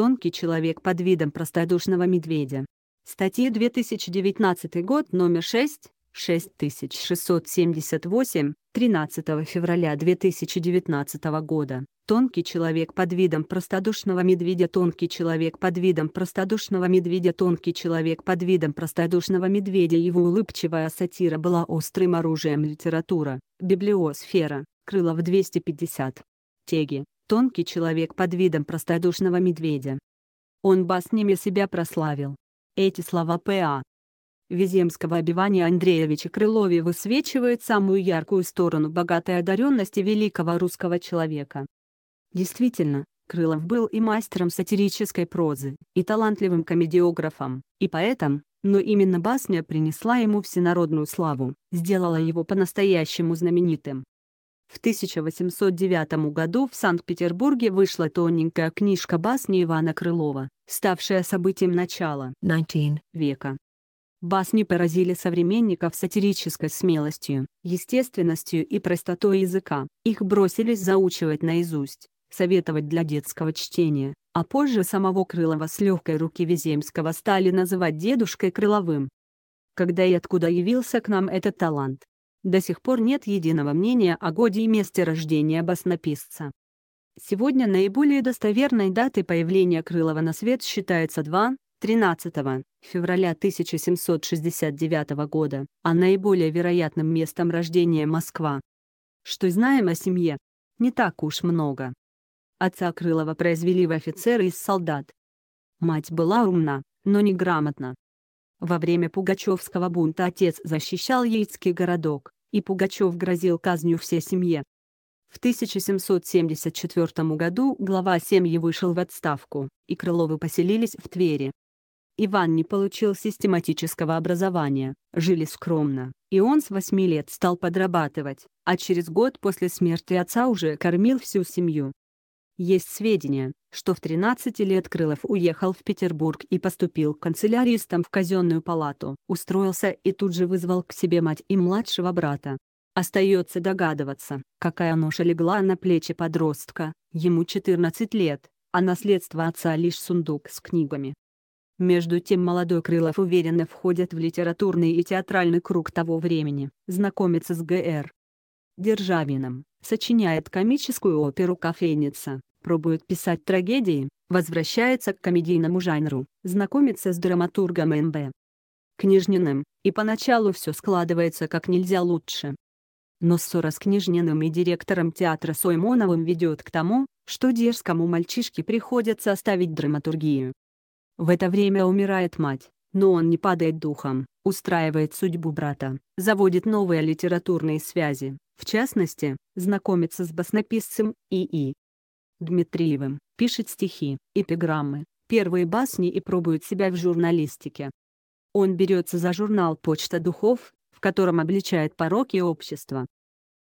тонкий человек под видом простодушного медведя. Статья 2019 год, номер 6, 6678, 13 февраля 2019 года. Тонкий человек под видом простодушного медведя Тонкий человек под видом простодушного медведя Тонкий человек под видом простодушного медведя Его улыбчивая сатира была острым оружием литература, библиосфера, Крылов 250. Теги, тонкий человек под видом простодушного медведя. Он баснями себя прославил. Эти слова П.А. Виземского обивания Андреевича Крылови высвечивают самую яркую сторону богатой одаренности великого русского человека. Действительно, Крылов был и мастером сатирической прозы, и талантливым комедиографом, и поэтом, но именно басня принесла ему всенародную славу, сделала его по-настоящему знаменитым. В 1809 году в Санкт-Петербурге вышла тоненькая книжка басни Ивана Крылова, ставшая событием начала 19 века. Басни поразили современников сатирической смелостью, естественностью и простотой языка. Их бросились заучивать наизусть, советовать для детского чтения, а позже самого Крылова с легкой руки Веземского стали называть дедушкой Крыловым. Когда и откуда явился к нам этот талант, до сих пор нет единого мнения о годе и месте рождения баснописца. Сегодня наиболее достоверной датой появления Крылова на свет считается 2, 13 февраля 1769 года, а наиболее вероятным местом рождения Москва. Что знаем о семье? Не так уж много. Отца Крылова произвели в офицеры из солдат. Мать была умна, но неграмотна, во время пугачевского бунта отец защищал Яицкий городок, и Пугачев грозил казню всей семье. В 1774 году глава семьи вышел в отставку, и Крыловы поселились в Твери. Иван не получил систематического образования, жили скромно, и он с 8 лет стал подрабатывать, а через год после смерти отца уже кормил всю семью. Есть сведения, что в 13 лет Крылов уехал в Петербург и поступил канцеляристом в казенную палату, устроился и тут же вызвал к себе мать и младшего брата. Остается догадываться, какая ноша легла на плечи подростка, ему 14 лет, а наследство отца лишь сундук с книгами. Между тем молодой Крылов уверенно входит в литературный и театральный круг того времени, знакомится с Г.Р. Державином, сочиняет комическую оперу «Кофейница», пробует писать трагедии, возвращается к комедийному жанру, знакомится с драматургом М.Б. Книжниным, и поначалу все складывается как нельзя лучше. Но ссора с Книжниным и директором театра Соймоновым ведет к тому, что дерзкому мальчишке приходится оставить драматургию. В это время умирает мать, но он не падает духом, устраивает судьбу брата, заводит новые литературные связи, в частности, знакомится с баснописцем И.И. Дмитриевым, пишет стихи, эпиграммы, первые басни и пробует себя в журналистике. Он берется за журнал «Почта духов», в котором обличает пороки общества.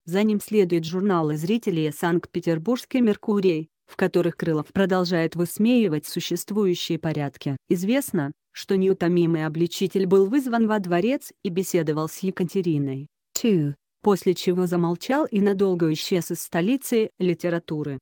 За ним следует журналы зрителей «Санкт-Петербургский Меркурий», в которых Крылов продолжает высмеивать существующие порядки. Известно, что неутомимый обличитель был вызван во дворец и беседовал с Екатериной, II, после чего замолчал и надолго исчез из столицы литературы.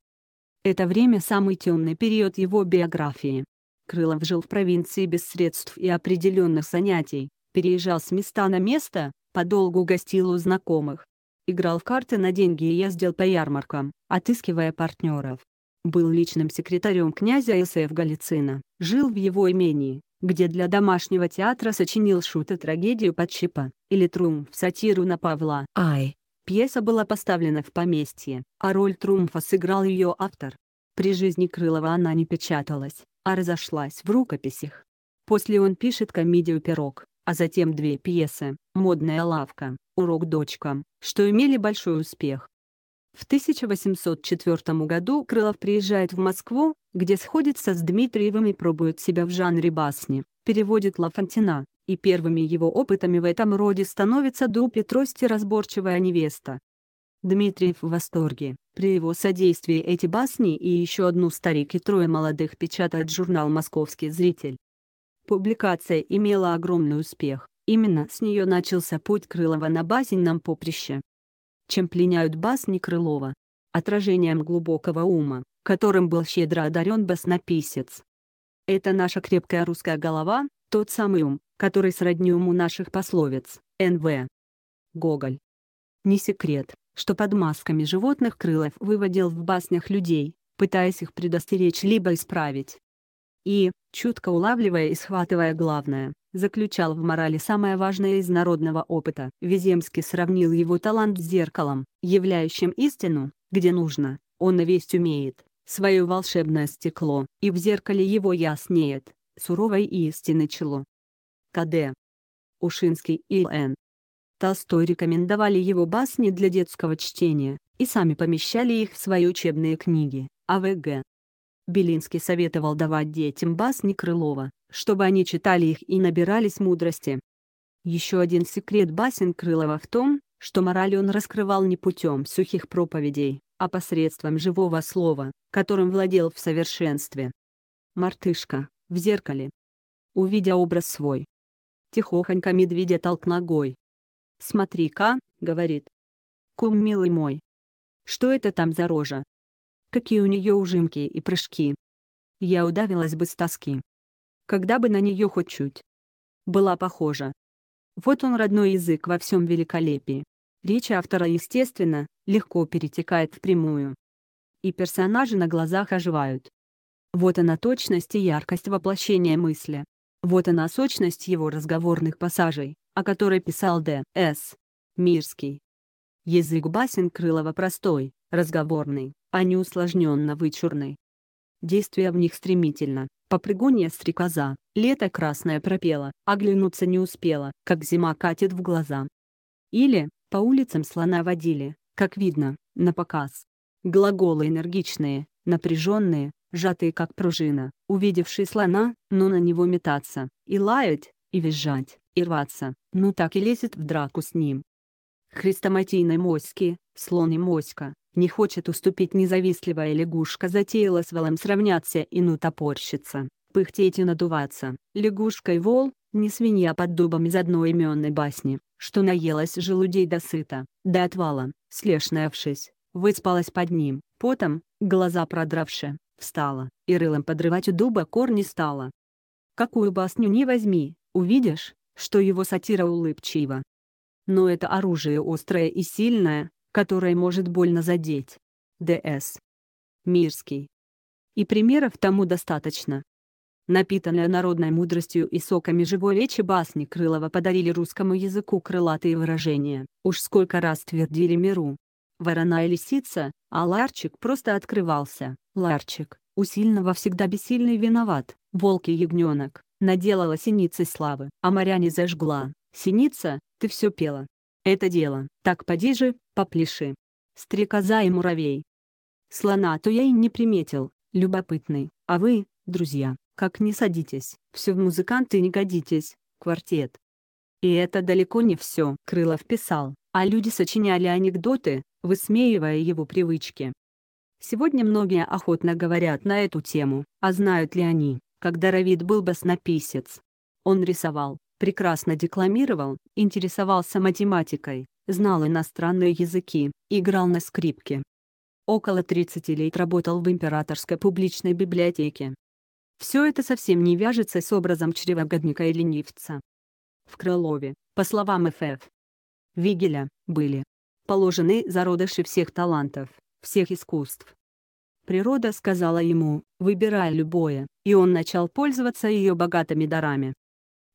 Это время – самый темный период его биографии. Крылов жил в провинции без средств и определенных занятий, переезжал с места на место, подолгу гостил у знакомых. Играл в карты на деньги и ездил по ярмаркам, отыскивая партнеров. Был личным секретарем князя Исаев Галицина, жил в его имении, где для домашнего театра сочинил шуты, трагедию Подщипа или Трум в сатиру на Павла. Ай. Пьеса была поставлена в поместье, а роль Трумфа сыграл ее автор. При жизни Крылова она не печаталась, а разошлась в рукописях. После он пишет комедию «Пирог», а затем две пьесы «Модная лавка», «Урок дочкам», что имели большой успех. В 1804 году Крылов приезжает в Москву, где сходится с Дмитриевым и пробует себя в жанре басни, переводит Лафонтина и первыми его опытами в этом роде становится Дупе, и трости разборчивая невеста. Дмитриев в восторге. При его содействии эти басни и еще одну «Старик и трое молодых» печатает журнал «Московский зритель». Публикация имела огромный успех, именно с нее начался путь Крылова на базинном поприще. Чем пленяют басни Крылова? Отражением глубокого ума, которым был щедро одарен баснописец. Это наша крепкая русская голова, тот самый ум, который сродни уму наших пословиц, Н.В. Гоголь. Не секрет, что под масками животных Крылов выводил в баснях людей, пытаясь их предостеречь либо исправить. И, чутко улавливая и схватывая главное, заключал в морали самое важное из народного опыта. Веземский сравнил его талант с зеркалом, являющим истину, где нужно, он и весть умеет, свое волшебное стекло, и в зеркале его яснеет, суровой истины чело. К.Д. Ушинский и Н. Толстой рекомендовали его басни для детского чтения, и сами помещали их в свои учебные книги, АВГ. Белинский советовал давать детям басни Крылова, чтобы они читали их и набирались мудрости. Еще один секрет басен Крылова в том, что мораль он раскрывал не путем сухих проповедей, а посредством живого слова, которым владел в совершенстве. Мартышка, в зеркале. Увидя образ свой, Тихохонько медведя толк ногой. «Смотри-ка», — говорит. «Кум, милый мой. Что это там за рожа? Какие у нее ужимки и прыжки?» Я удавилась бы с тоски. Когда бы на нее хоть чуть. Была похожа. Вот он родной язык во всем великолепии. Речь автора, естественно, легко перетекает в прямую. И персонажи на глазах оживают. Вот она точность и яркость воплощения мысли. Вот она сочность его разговорных пассажей, о которой писал Д. С. Мирский. Язык басен Крылова простой, разговорный, а не усложненно вычурный. Действие в них стремительно, попрыгунья стрекоза, лето красное пропело, оглянуться не успела, как зима катит в глаза. Или, по улицам слона водили, как видно, на показ. Глаголы энергичные, напряженные, сжатые как пружина, увидевший слона, ну на него метаться, и лаять, и визжать, и рваться, ну так и лезет в драку с ним. Христоматийной моськи, слон и моська, не хочет уступить независтливая лягушка затеяла с волом сравняться и ну топорщится, пыхтеть и надуваться, лягушка и вол, не свинья под дубом из одной именной басни, что наелась желудей до сыта, до отвала, слешнявшись, выспалась под ним, потом, глаза продравши, Встала, и рылом подрывать у дуба корни стала. Какую басню не возьми, увидишь, что его сатира улыбчива. Но это оружие острое и сильное, которое может больно задеть. Д.С. Мирский. И примеров тому достаточно. Напитанная народной мудростью и соками живой речи басни Крылова подарили русскому языку крылатые выражения. Уж сколько раз твердили миру, Ворона и лисица, а ларчик просто открывался. Ларчик, у сильного всегда бессильный виноват, волк и ягненок, наделала синица славы. А моря не зажгла, синица, ты все пела. Это дело, так поди же, попляши. Стрекоза и муравей. Слона то я и не приметил, любопытный, а вы, друзья, как не садитесь, все в музыканты не годитесь, квартет. И это далеко не все, Крылов писал, а люди сочиняли анекдоты, высмеивая его привычки. Сегодня многие охотно говорят на эту тему, а знают ли они, когда Равид был баснописец. Он рисовал, прекрасно декламировал, интересовался математикой, знал иностранные языки, играл на скрипке. Около 30 лет работал в императорской публичной библиотеке. Все это совсем не вяжется с образом чревогодника и ленивца, в Крылове, по словам ФФ. Вигеля, были положены зародыши всех талантов, всех искусств. Природа сказала ему, выбирай любое, и он начал пользоваться ее богатыми дарами.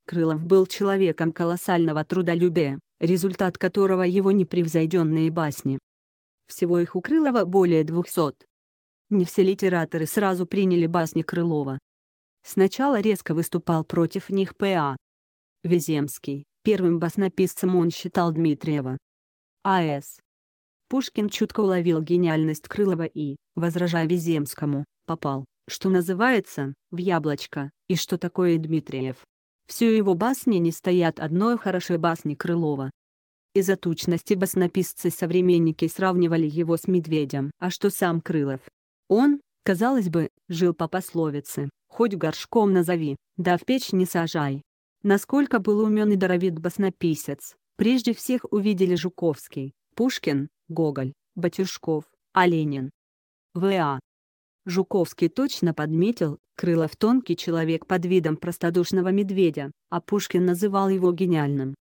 Крылов был человеком колоссального трудолюбия, результат которого его непревзойденные басни. Всего их у Крылова более двухсот. Не все литераторы сразу приняли басни Крылова. Сначала резко выступал против них П.А. Веземский. Первым баснописцем он считал Дмитриева. А.С. Пушкин чутко уловил гениальность Крылова и, возражая Веземскому, попал, что называется, в яблочко, и что такое Дмитриев. Все его басни не стоят одной хорошей басни Крылова. Из-за тучности баснописцы-современники сравнивали его с медведем. А что сам Крылов? Он, казалось бы, жил по пословице «хоть горшком назови, да в печь не сажай». Насколько был умен и даровит баснописец, прежде всех увидели Жуковский, Пушкин, Гоголь, Батюшков, Оленин. А В.А. Жуковский точно подметил, Крылов тонкий человек под видом простодушного медведя, а Пушкин называл его гениальным.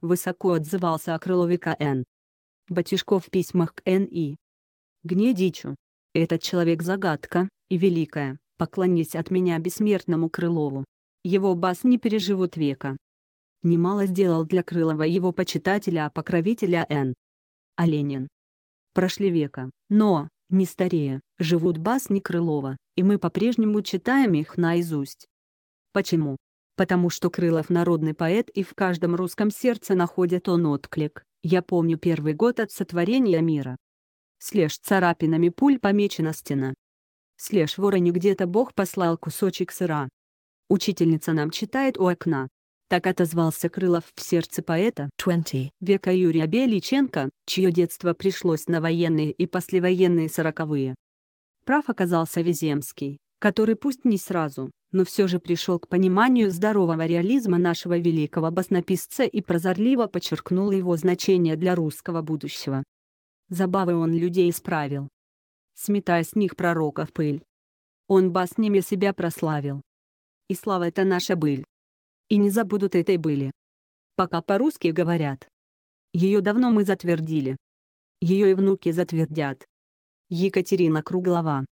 Высоко отзывался о Крылове К.Н. Батюшков в письмах к Н.И. Гнедичу. Этот человек загадка, и великая, поклонись от меня бессмертному Крылову его бас не переживут века. Немало сделал для Крылова его почитателя-покровителя Н. Оленин. А Прошли века, но, не старее, живут басни Крылова, и мы по-прежнему читаем их наизусть. Почему? Потому что Крылов народный поэт и в каждом русском сердце находит он отклик. Я помню первый год от сотворения мира. Слежь царапинами пуль помечена стена. Слежь вороне где-то Бог послал кусочек сыра. Учительница нам читает у окна. Так отозвался Крылов в сердце поэта 20. века Юрия Беличенко, чье детство пришлось на военные и послевоенные сороковые. Прав оказался Веземский, который пусть не сразу, но все же пришел к пониманию здорового реализма нашего великого баснописца и прозорливо подчеркнул его значение для русского будущего. Забавы он людей исправил, сметая с них пророков пыль. Он баснями себя прославил, и слава это наша быль. И не забудут этой были. Пока по-русски говорят. Ее давно мы затвердили. Ее и внуки затвердят. Екатерина Круглова